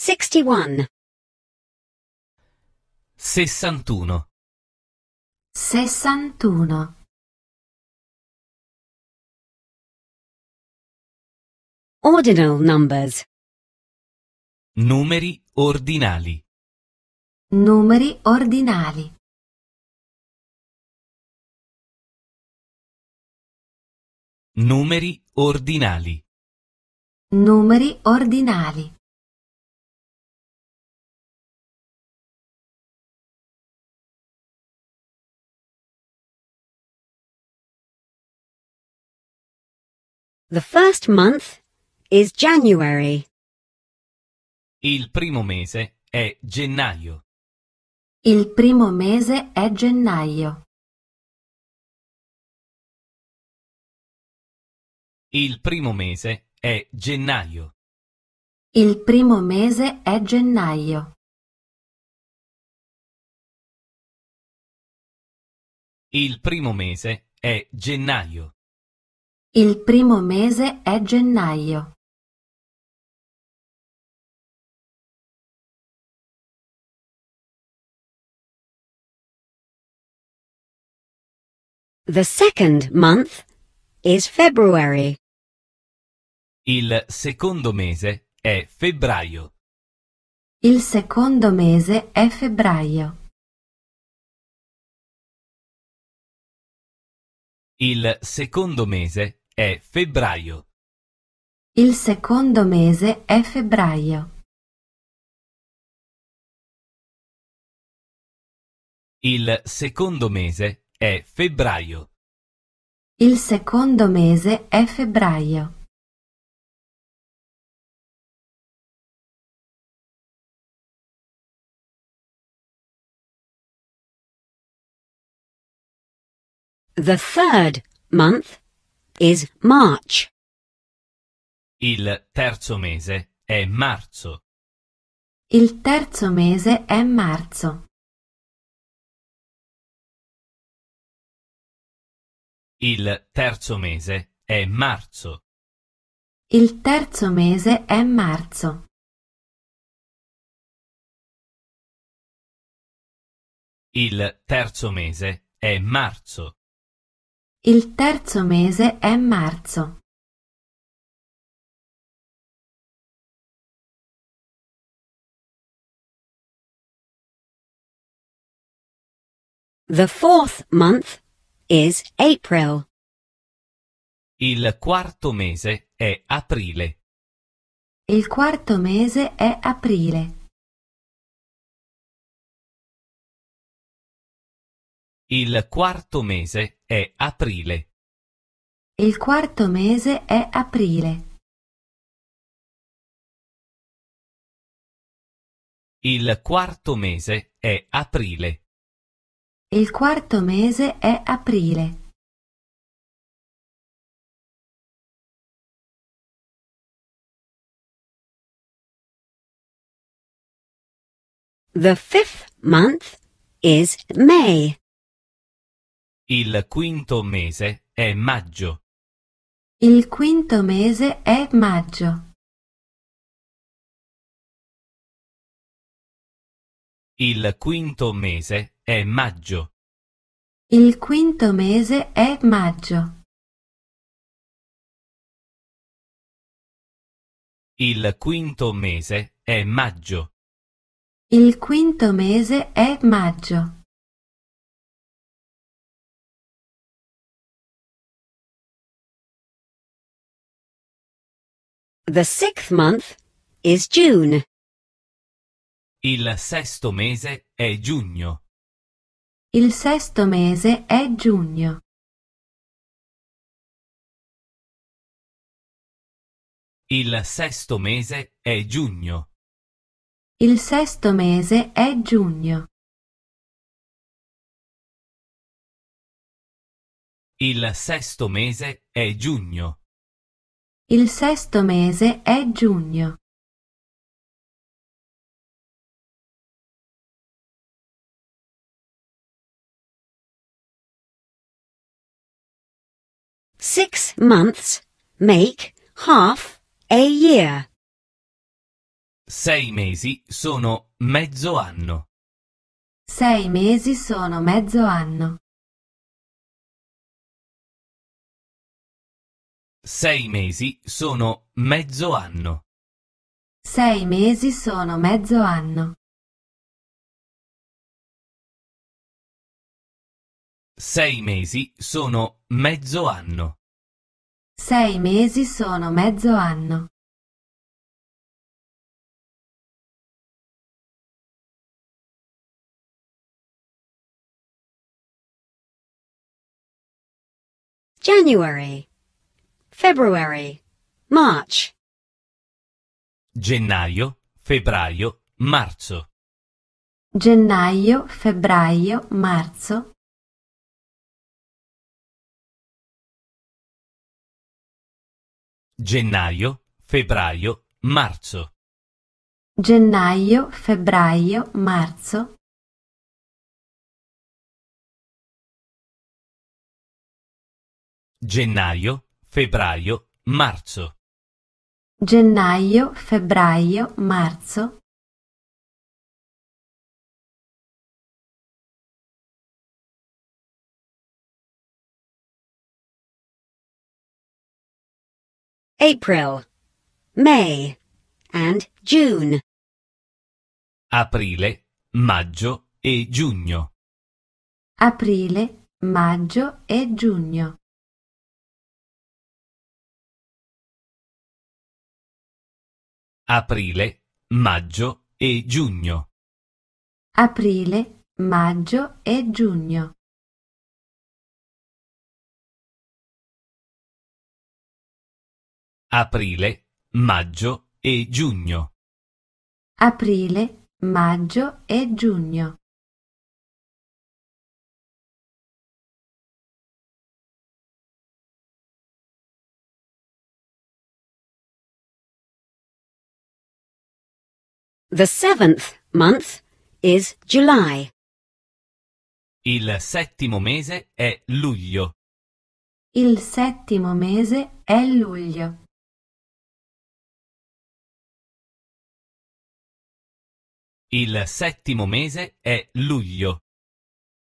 61 61 61 Ordinal numbers Numeri ordinali Numeri ordinali Numeri ordinali Numeri ordinali The first month is January. Il primo mese è gennaio. Il primo mese è gennaio. Il primo mese è gennaio. Il primo mese è gennaio. Il primo mese è gennaio. Il primo mese è gennaio. The second month is February. Il secondo mese è febbraio. Il secondo mese è febbraio. Il secondo mese è febbraio. Il secondo mese è febbraio. Il secondo mese è febbraio. Il secondo mese è febbraio. The third month is March. Il terzo mese è marzo. Il terzo mese è marzo. Il terzo mese è marzo. Il terzo mese è marzo. Il terzo mese è marzo. Il terzo mese è marzo. The fourth month is April. Il quarto mese è aprile. Il quarto mese è aprile. Il quarto mese è aprile. Il quarto mese è aprile. Il quarto mese è aprile. Il quarto mese è aprile. The fifth month is May. Il quinto mese è maggio. Il quinto mese è maggio. Il quinto mese è maggio. Il quinto mese è maggio. Il quinto mese è maggio. Il quinto mese è maggio. The sixth month is June. Il sesto mese è giugno. Il sesto mese è giugno. Il sesto mese è giugno. Il sesto mese è giugno. Il sesto mese è giugno. Il sesto mese è giugno. Six months make half a year. Sei mesi sono mezzo anno. Sei mesi sono mezzo anno. Sei mesi sono mezzo anno. Sei mesi sono mezzo anno. Sei mesi sono mezzo anno. Sei mesi sono mezzo anno. January February, March. Gennaio, febbraio, marzo. Gennaio, febbraio, marzo. Gennaio, febbraio, marzo. Gennaio, febbraio, marzo. Gennaio, febbraio, marzo. Gennaio, febbraio, marzo. April, May and June. Aprile, maggio e giugno. Aprile, maggio e giugno. aprile, maggio e giugno. Aprile, maggio e giugno. Aprile, maggio e giugno. Aprile, maggio e giugno. The seventh month is July. Il settimo mese è luglio. Il settimo mese è luglio. Il settimo mese è luglio.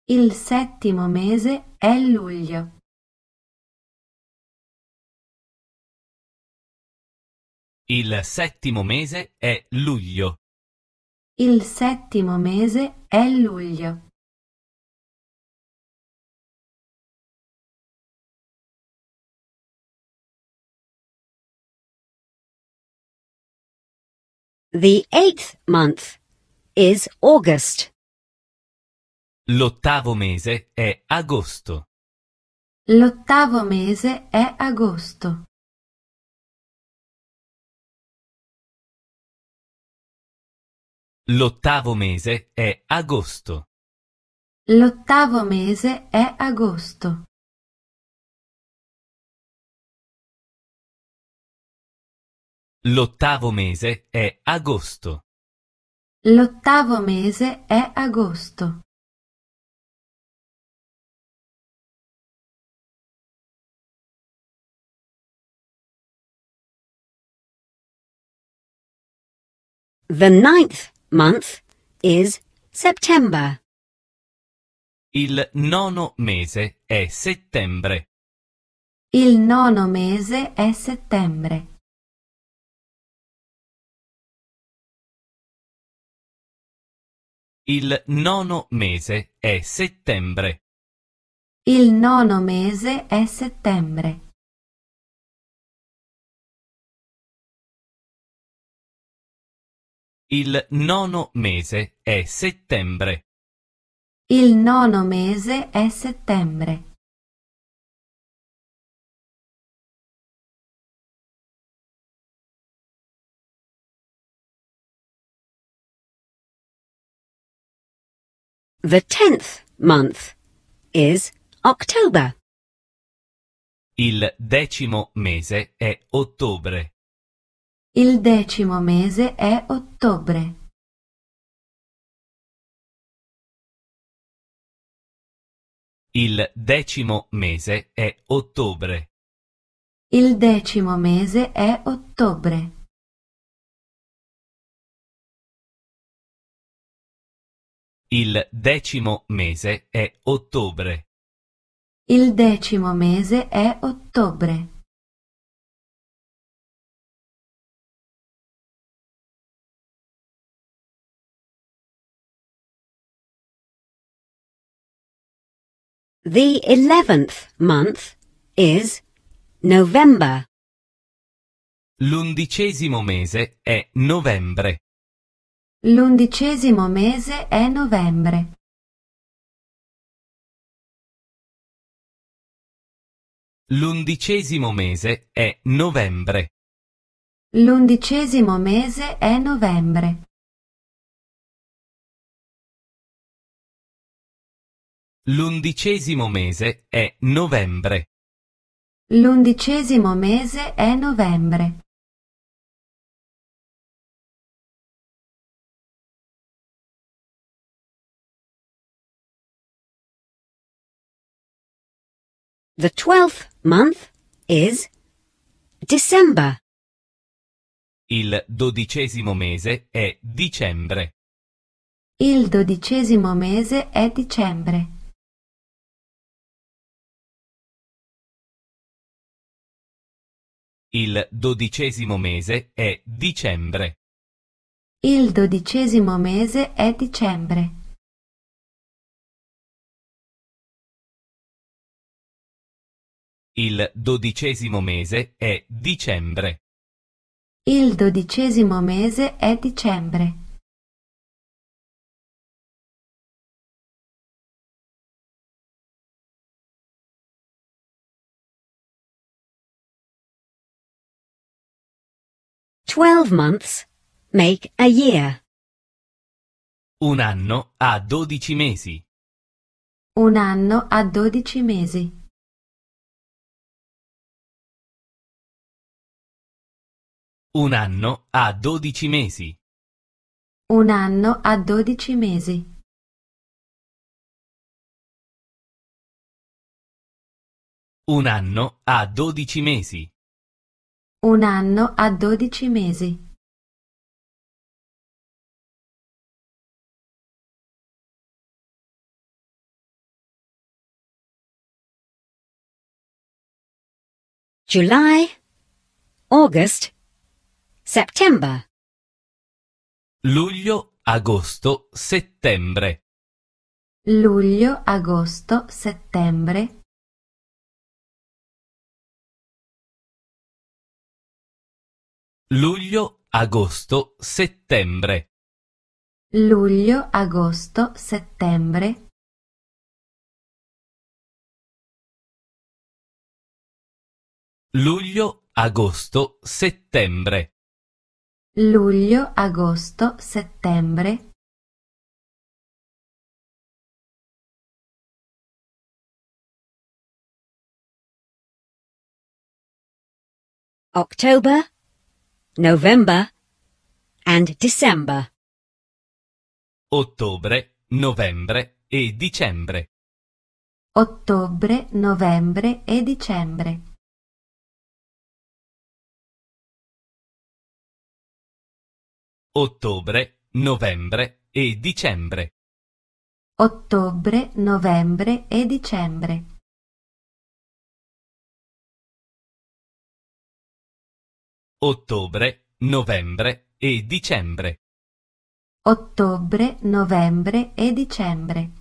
Il settimo mese è luglio. Il settimo mese è luglio. Il settimo mese è luglio. The eighth month is August. L'ottavo mese è agosto. L'ottavo mese è agosto. L'ottavo mese è agosto. L'ottavo mese è agosto. L'ottavo mese è agosto. L'ottavo mese è agosto. The ninth month is September. Il nono mese è settembre. Il nono mese è settembre. Il nono mese è settembre. Il nono mese è settembre. Il nono mese è settembre. Il nono mese è settembre. The tenth month is October. Il decimo mese è ottobre. Il decimo mese è ottobre. Il decimo mese è ottobre. Il decimo mese è ottobre. Il decimo mese è ottobre. Il decimo mese è ottobre. The eleventh month is November. L'undicesimo mese è novembre. L'undicesimo mese è novembre. L'undicesimo mese è novembre. L'undicesimo mese è novembre. L'undicesimo mese è novembre. L'undicesimo mese è novembre. The twelfth month is December. Il dodicesimo mese è dicembre. Il dodicesimo mese è dicembre. Il dodicesimo mese è dicembre. Il dodicesimo mese è dicembre. Il dodicesimo mese è dicembre. Il dodicesimo mese è dicembre. Twelve months make a year. Un anno ha dodici mesi. Un anno ha dodici mesi. Un anno ha dodici mesi. Un anno ha dodici mesi. Un anno ha dodici mesi. Un anno a dodici mesi. July, August, September. Luglio, agosto, settembre. Luglio, agosto, settembre Luglio, agosto, settembre. Luglio, agosto, settembre. Luglio, agosto, settembre. Luglio, agosto, settembre. October, November and December. Ottobre, novembre e dicembre. Ottobre, novembre e dicembre. Ottobre, novembre e dicembre. Ottobre, novembre e dicembre. ottobre, novembre e dicembre. Ottobre, novembre e dicembre.